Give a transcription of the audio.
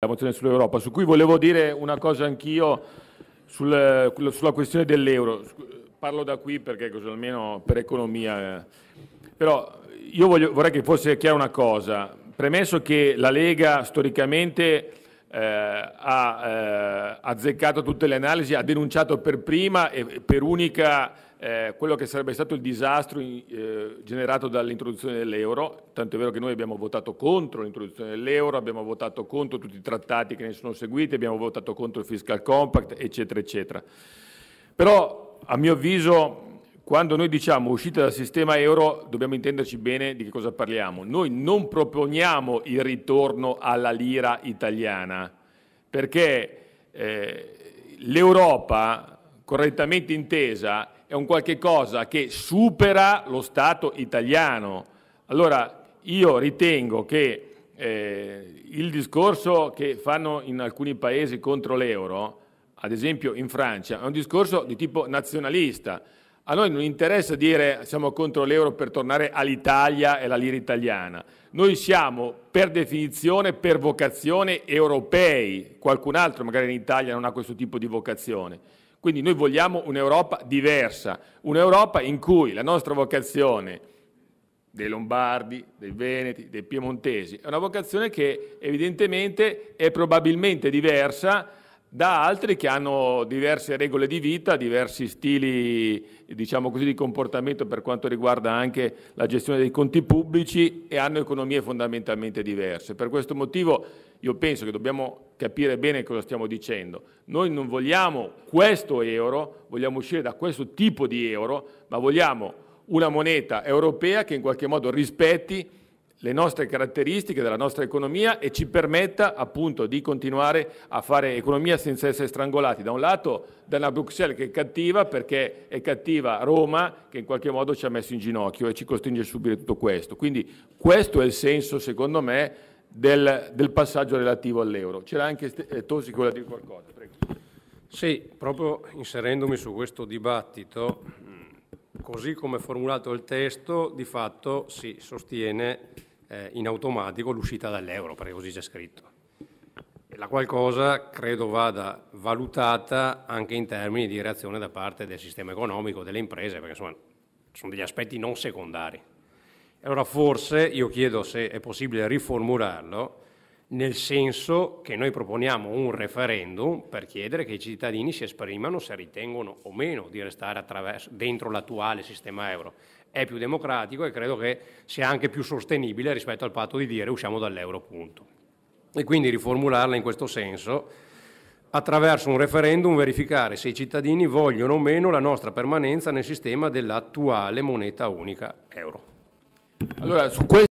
la mozione sull'Europa, su cui volevo dire una cosa anch'io sul, sulla questione dell'euro. Parlo da qui perché così almeno per economia. Eh. Però io voglio, vorrei che fosse chiara una cosa. Premesso che la Lega storicamente eh, ha eh, azzeccato tutte le analisi, ha denunciato per prima e per unica eh, quello che sarebbe stato il disastro eh, generato dall'introduzione dell'euro, tanto è vero che noi abbiamo votato contro l'introduzione dell'euro, abbiamo votato contro tutti i trattati che ne sono seguiti, abbiamo votato contro il fiscal compact, eccetera, eccetera. Però, a mio avviso, quando noi diciamo uscita dal sistema euro dobbiamo intenderci bene di che cosa parliamo. Noi non proponiamo il ritorno alla lira italiana perché eh, l'Europa, correttamente intesa, è un qualche cosa che supera lo Stato italiano. Allora io ritengo che eh, il discorso che fanno in alcuni paesi contro l'euro, ad esempio in Francia, è un discorso di tipo nazionalista. A noi non interessa dire siamo contro l'euro per tornare all'Italia e alla lira italiana. Noi siamo per definizione, per vocazione europei. Qualcun altro magari in Italia non ha questo tipo di vocazione. Quindi noi vogliamo un'Europa diversa, un'Europa in cui la nostra vocazione dei Lombardi, dei Veneti, dei Piemontesi è una vocazione che evidentemente è probabilmente diversa da altri che hanno diverse regole di vita, diversi stili diciamo così, di comportamento per quanto riguarda anche la gestione dei conti pubblici e hanno economie fondamentalmente diverse. Per questo motivo io penso che dobbiamo capire bene cosa stiamo dicendo. Noi non vogliamo questo euro, vogliamo uscire da questo tipo di euro, ma vogliamo una moneta europea che in qualche modo rispetti le nostre caratteristiche della nostra economia e ci permetta appunto di continuare a fare economia senza essere strangolati da un lato da una Bruxelles che è cattiva perché è cattiva Roma che in qualche modo ci ha messo in ginocchio e ci costringe a subire tutto questo. Quindi questo è il senso secondo me del, del passaggio relativo all'euro. C'era anche eh, Tosi quella dire qualcosa. Prego. Sì, proprio inserendomi su questo dibattito, mm, così come è formulato il testo, di fatto si sostiene eh, in automatico l'uscita dall'euro, perché così c'è scritto. E la qualcosa credo vada valutata anche in termini di reazione da parte del sistema economico, delle imprese, perché insomma sono degli aspetti non secondari. Allora forse io chiedo se è possibile riformularlo nel senso che noi proponiamo un referendum per chiedere che i cittadini si esprimano se ritengono o meno di restare dentro l'attuale sistema euro. È più democratico e credo che sia anche più sostenibile rispetto al patto di dire usciamo dall'euro punto. E quindi riformularla in questo senso attraverso un referendum verificare se i cittadini vogliono o meno la nostra permanenza nel sistema dell'attuale moneta unica euro. Allora, su questo...